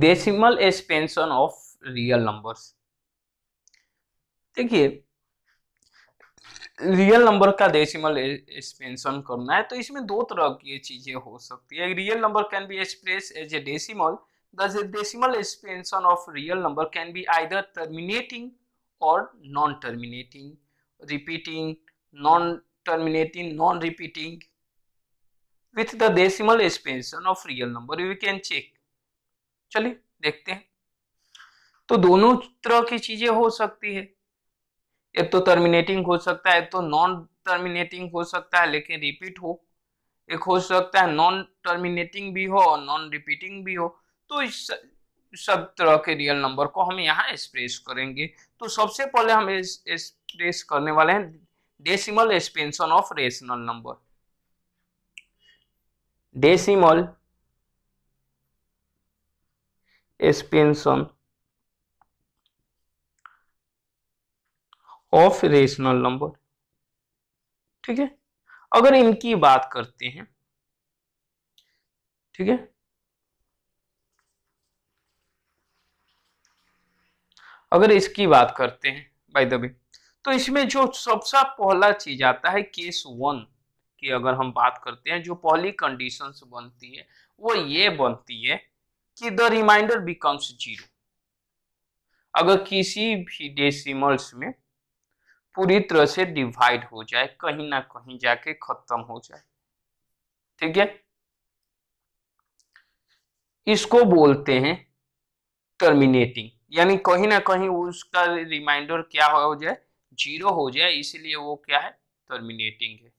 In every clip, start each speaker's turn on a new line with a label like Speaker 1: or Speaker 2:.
Speaker 1: Decimal expansion of real numbers देखिए real number का decimal expansion e- करना है तो इसमें दो तरह की चीजें हो सकती है real number can be express as a decimal decimal expansion of real number can be either terminating और non terminating repeating non terminating non repeating with the decimal expansion of real number you can check चलिए देखते हैं तो दोनों तरह की चीजें हो सकती तो है एक तो टर्मिनेटिंग हो सकता है तो नॉन टर्मिनेटिंग हो सकता है लेकिन रिपीट हो एक हो सकता है नॉन टर्मिनेटिंग भी हो और नॉन रिपीटिंग भी हो तो इस सब तरह के रियल नंबर को हम यहाँ एक्सप्रेस करेंगे तो सबसे पहले हम एक्सप्रेस करने वाले हैं decimal expansion of rational number decimal expansion of rational number ठीक है अगर इनकी बात करते हैं ठीक है अगर इसकी बात करते हैं बाय द वे तो इसमें जो सबसे पहला चीज आता है केस वन की अगर हम बात करते हैं जो पहली कंडीशंस बनती है वो ये बनती है कि द रिमाइंडर बिकम्स जीरो अगर किसी भी डेसिमल्स में पूरी तरह से डिवाइड हो जाए कहीं ना कहीं जाके खत्म हो जाए ठीक है इसको बोलते हैं टर्मिनेटिंग यानी कहीं ना कहीं उसका रिमाइंडर क्या हो जाए जीरो हो जाए इसलिए वो क्या है टर्मिनेटिंग है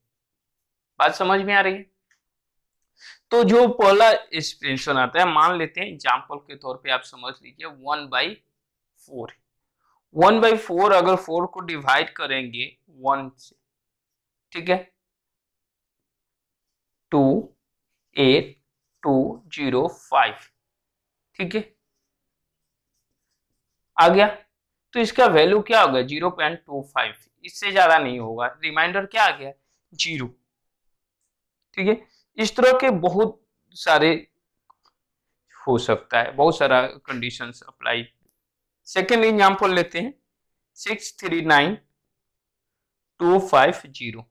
Speaker 1: बात समझ में आ रही है तो जो पहला एक्सप्रेशन आता है मान लेते हैं एग्जाम्पल के तौर पे आप समझ लीजिए one by four one by four अगर फोर को डिवाइड करेंगे वन से ठीक है two eight two zero five ठीक है आ गया तो इसका वैल्यू क्या होगा जीरो पॉइंट टू फाइव इससे ज्यादा नहीं होगा रिमाइंडर क्या आ गया जीरो ठीक है इस तरह के बहुत सारे हो सकता है बहुत सारा कंडीशन अप्लाई सेकेंड एग्जाम्पल लेते हैं six three nine two five zero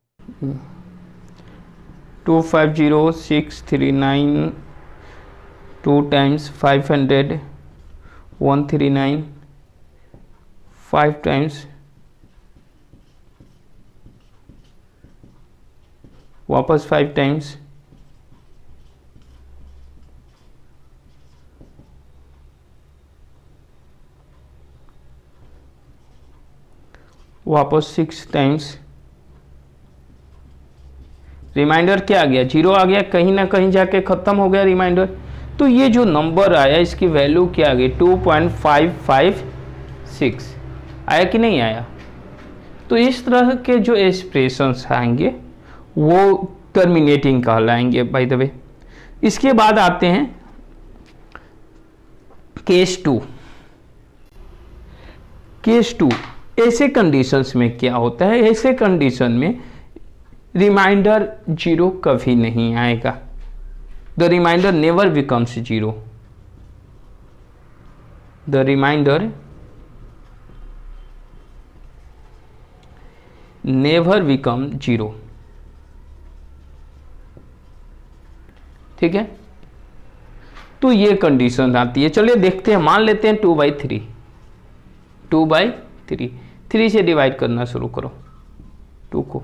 Speaker 1: two five zero six three nine two times five hundred one three nine five times वापस फाइव टाइम्स वापस सिक्स टाइम्स रिमाइंडर क्या आ गया जीरो आ गया कहीं ना कहीं जाके ख़त्म हो गया रिमाइंडर तो ये जो नंबर आया इसकी वैल्यू क्या आ गई two point five five six आया कि नहीं आया तो इस तरह के जो एक्सप्रेशंस आएंगे वो टर्मिनेटिंग कहलाएंगे बाय द वे इसके बाद आते हैं केस टू केस टू ऐसे कंडीशंस में क्या होता है ऐसे कंडीशन में रिमाइंडर जीरो कभी नहीं आएगा the remainder never becomes zero the remainder never become zero ठीक है तो ये कंडीशन आती है चलिए देखते हैं मान लेते हैं two by three two by three three से डिवाइड करना शुरू करो टू को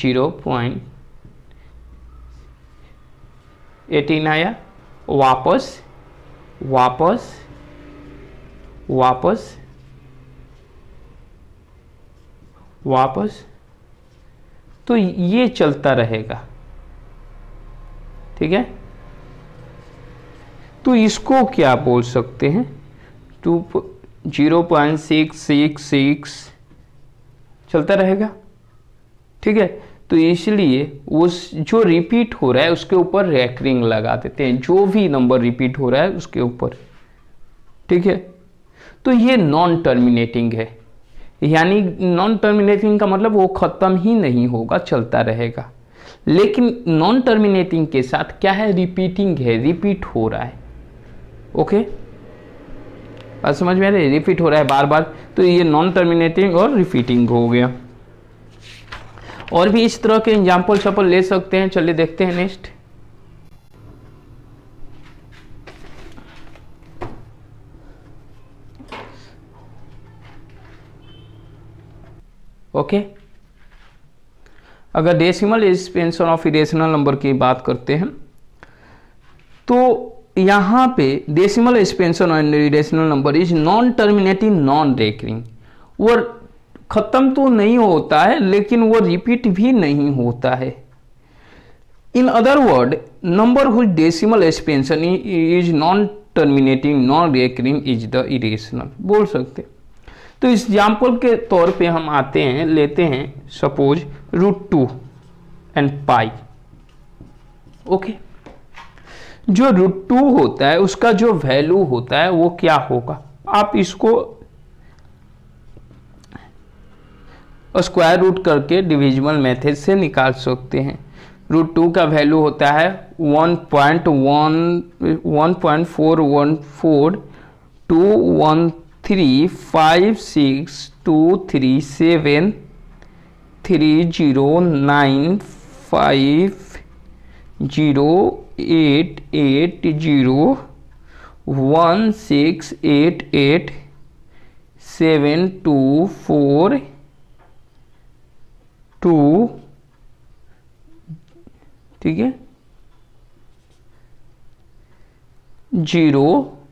Speaker 1: जीरो पॉइंट एटीन आया वापस वापस वापस वापस तो ये चलता रहेगा ठीक है तो इसको क्या बोल सकते हैं two zero point six six six चलता रहेगा ठीक है तो इसलिए उस जो रिपीट हो रहा है उसके ऊपर रैकरिंग लगा देते हैं जो भी नंबर रिपीट हो रहा है उसके ऊपर ठीक है तो ये नॉन टर्मिनेटिंग है यानी नॉन टर्मिनेटिंग का मतलब वो ख़त्म ही नहीं होगा चलता रहेगा लेकिन नॉन टर्मिनेटिंग के साथ क्या है रिपीटिंग है रिपीट हो रहा है ओके बात समझ में आ रही है रिपीट हो रहा है बार बार तो ये नॉन टर्मिनेटिंग और रिपीटिंग हो गया और भी इस तरह के एग्जाम्पल शपल ले सकते हैं चलिए देखते हैं नेक्स्ट ओके अगर decimal expansion of irrational number की बात करते हैं तो यहाँ पे decimal expansion and decimal number is non terminating non recurring वो ख़त्म तो नहीं होता है लेकिन वो रिपीट भी नहीं होता है in other word number whose decimal expansion is non terminating non recurring is the irrational बोल सकते तो एग्जाम्पल के तौर पे हम आते हैं लेते हैं suppose root two and pi okay okay. जो रूट टू होता है उसका जो वैल्यू होता है वो क्या होगा आप इसको स्क्वायर रूट करके डिविजनल मेथड से निकाल सकते हैं रूट टू का वैल्यू होता है one point one one point four one four two one three five six two three seven three zero nine five zero eight eight zero one six eight eight seven two four two ठीक है zero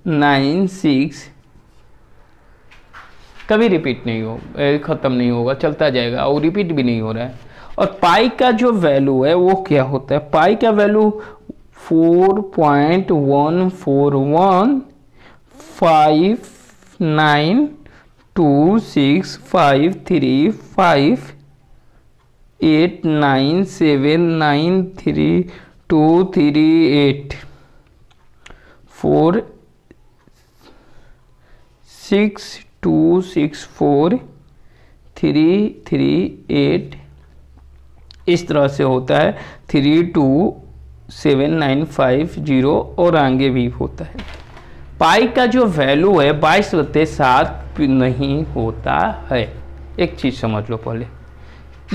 Speaker 1: nine six कभी repeat नहीं हो ख़त्म नहीं होगा चलता जाएगा और रिपीट भी नहीं हो रहा है और पाई का जो वैल्यू है वो क्या होता है पाई का value 4.141 59 two six five three five eight nine seven nine three two three eight four six two six four three three eight इस तरह से होता है three two seven nine five zero और आगे भी होता है पाई का जो वैल्यू है बाईस बत्ते सात नहीं होता है एक चीज़ समझ लो पहले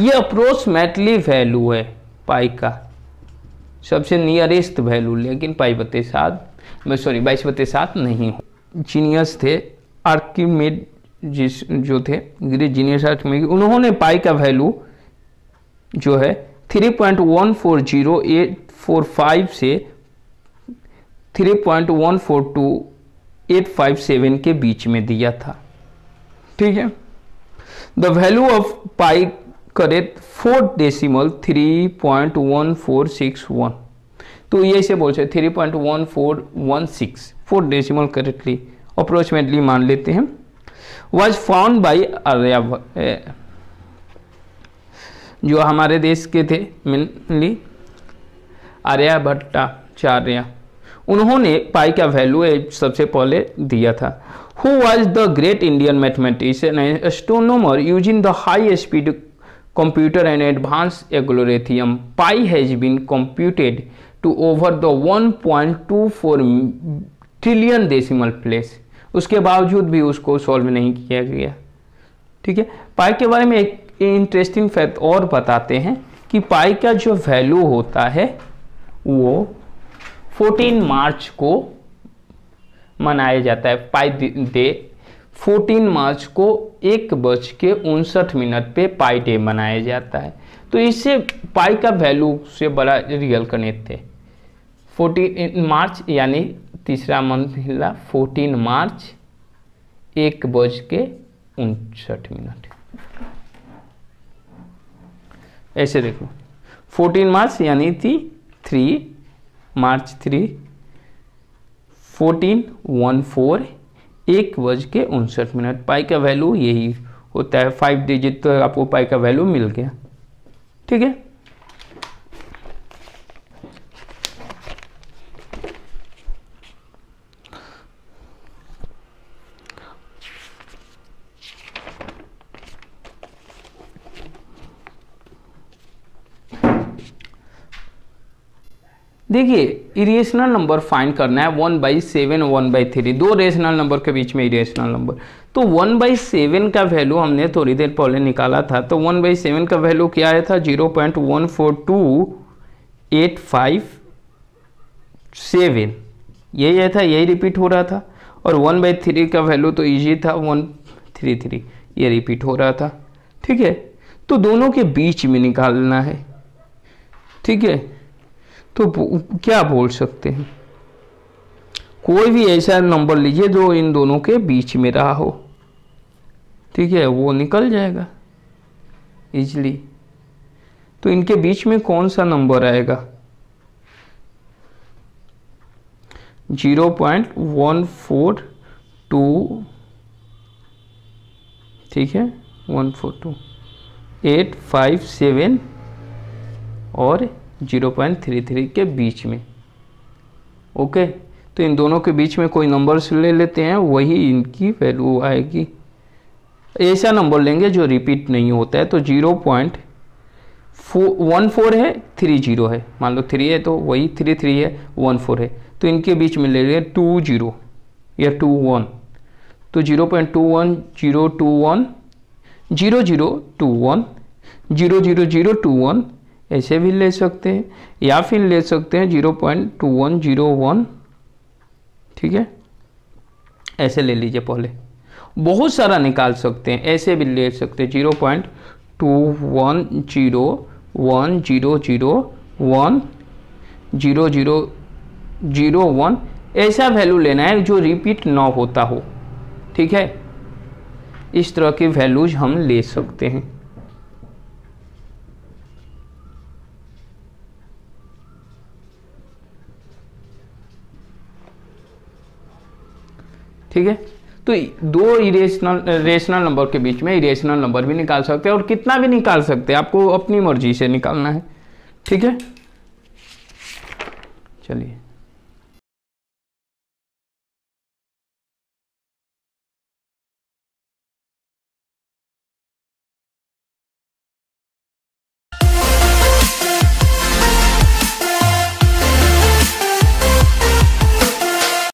Speaker 1: ये अप्रोक्समेटली वैल्यू है पाई का सबसे नियरेस्ट वैल्यू लेकिन पाई बत्ते सात मैं सॉरी बाईस बत्ते सात नहीं हो जीनियस थे आर्किमेड जिस जो थे ग्रीक जीनियस आर्किमेड उन्होंने पाई का वैल्यू जो है 3.140845 से 3.142857 के बीच में दिया था ठीक है द वैल्यू ऑफ पाई करे फोर्थ डेसिमल 3.1461 तो ये से बोल सकते three point one four one six four decimal correctly approximately मान लेते हैं वॉज फाउंड बाई आर्यावर्त जो हमारे देश के थे मिनली आर्याभट्टाचार्य उन्होंने पाई का वैल्यू सबसे पहले दिया था who was the great Indian mathematician and astronomer using the high speed computer and advance algorithm pi has been computed to over the 1.24 trillion decimal place उसके बावजूद भी उसको सॉल्व नहीं किया गया ठीक है पाई के बारे में एक इंटरेस्टिंग फैक्ट और बताते हैं कि पाई का जो वैल्यू होता है वो 14 मार्च को मनाया जाता है पाई डे 14 मार्च को एक बज के उनसठ मिनट पे पाई डे मनाया जाता है तो इससे पाई का वैल्यू से बड़ा रियल कनेक्ट है 14 मार्च यानी तीसरा महीला 14 मार्च एक बज के उनसठ मिनट ऐसे देखो 14 मार्च यानी थी three March three fourteen one four एक बज के उनसठ मिनट पाई का वैल्यू यही होता है फाइव डिजिट तो आपको पाई का वैल्यू मिल गया ठीक है देखिए इरेशनल नंबर फाइंड करना है one by seven one by three दो रेशनल नंबर के बीच में इरेशनल नंबर तो वन बाई सेवन का वैल्यू हमने थोड़ी देर पहले निकाला था तो वन बाई सेवन का वैल्यू क्या आया था zero point one four two eight five seven यही आया था यही रिपीट हो रहा था और वन बाई थ्री का वैल्यू तो ईजी था वन थ्री थ्री ये रिपीट हो रहा था ठीक है तो दोनों के बीच में निकालना है ठीक है तो क्या बोल सकते हैं कोई भी ऐसा नंबर लीजिए जो इन दोनों के बीच में रहा हो ठीक है वो निकल जाएगा इजली तो इनके बीच में कौन सा नंबर आएगा zero point one four two ठीक है one four two eight five seven और जीरो पॉइंट थ्री थ्री के बीच में ओके तो इन दोनों के बीच में कोई नंबर्स ले लेते हैं वही इनकी वैल्यू आएगी ऐसा नंबर लेंगे जो रिपीट नहीं होता है तो zero point four one four है थ्री जीरो है मान लो थ्री है तो वही थ्री थ्री है वन फोर है तो इनके बीच में ले लिया टू जीरो या टू वन तो zero point two one zero two one zero zero two one zero zero zero two one ऐसे भी ले सकते हैं या फिर ले सकते हैं zero point two one zero one ठीक है ऐसे ले लीजिए पहले बहुत सारा निकाल सकते हैं ऐसे भी ले सकते हैं zero point two one zero one zero zero one zero zero zero one ऐसा वैल्यू लेना है जो रिपीट ना होता हो ठीक है इस तरह की वैल्यूज हम ले सकते हैं ठीक है तो दो इरेशनल रेशनल नंबर के बीच में इरेशनल नंबर भी निकाल सकते हैं और कितना भी निकाल सकते हैं आपको अपनी मर्जी से निकालना है ठीक है चलिए